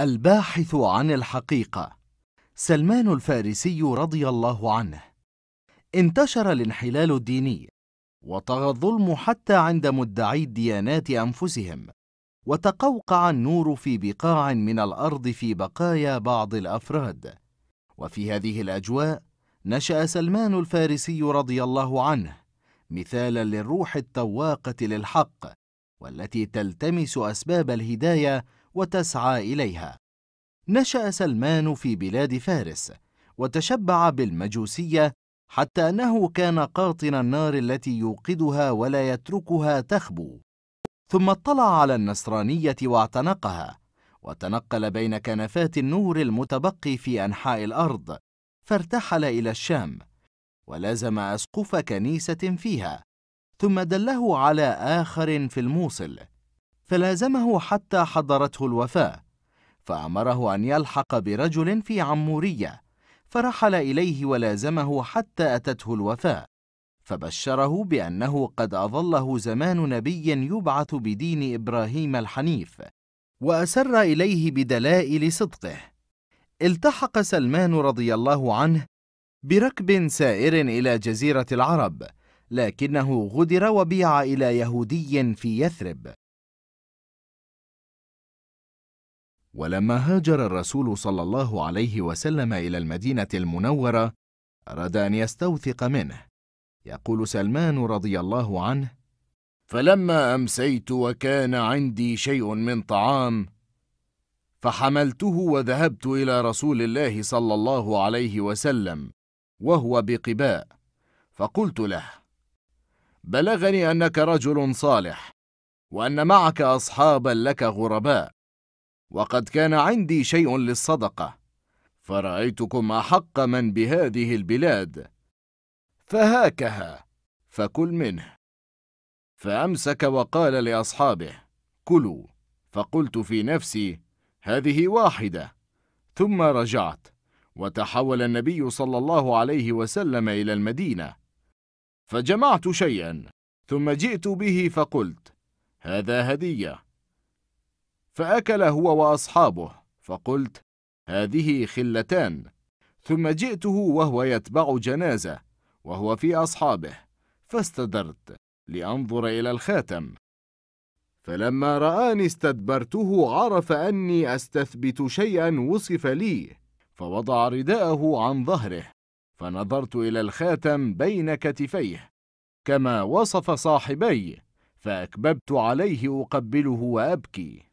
الباحث عن الحقيقة سلمان الفارسي رضي الله عنه انتشر الانحلال الديني وطغى الظلم حتى عند مدعي الديانات أنفسهم وتقوقع النور في بقاع من الأرض في بقايا بعض الأفراد وفي هذه الأجواء نشأ سلمان الفارسي رضي الله عنه مثالا للروح التواقة للحق والتي تلتمس أسباب الهداية وتسعى إليها نشأ سلمان في بلاد فارس وتشبع بالمجوسية حتى أنه كان قاطن النار التي يوقدها ولا يتركها تخبو ثم اطلع على النصرانية واعتنقها وتنقل بين كنفات النور المتبقي في أنحاء الأرض فارتحل إلى الشام ولازم أسقف كنيسة فيها ثم دله على آخر في الموصل فلازمه حتى حضرته الوفاة فأمره أن يلحق برجل في عمورية فرحل إليه ولازمه حتى أتته الوفاة فبشره بأنه قد أظله زمان نبي يبعث بدين إبراهيم الحنيف وأسر إليه بدلائل صدقه التحق سلمان رضي الله عنه بركب سائر إلى جزيرة العرب لكنه غدر وبيع إلى يهودي في يثرب ولما هاجر الرسول صلى الله عليه وسلم إلى المدينة المنورة أراد أن يستوثق منه يقول سلمان رضي الله عنه فلما أمسيت وكان عندي شيء من طعام فحملته وذهبت إلى رسول الله صلى الله عليه وسلم وهو بقباء فقلت له بلغني أنك رجل صالح وأن معك أصحابا لك غرباء وقد كان عندي شيء للصدقة فرأيتكم أحق من بهذه البلاد فهاكها فكل منه فأمسك وقال لأصحابه كلوا فقلت في نفسي هذه واحدة ثم رجعت وتحول النبي صلى الله عليه وسلم إلى المدينة فجمعت شيئا ثم جئت به فقلت هذا هدية فأكل هو وأصحابه فقلت هذه خلتان ثم جئته وهو يتبع جنازة وهو في أصحابه فاستدرت لأنظر إلى الخاتم فلما رآني استدبرته عرف أني أستثبت شيئا وصف لي فوضع رداءه عن ظهره فنظرت إلى الخاتم بين كتفيه كما وصف صاحبي فأكببت عليه أقبله وأبكي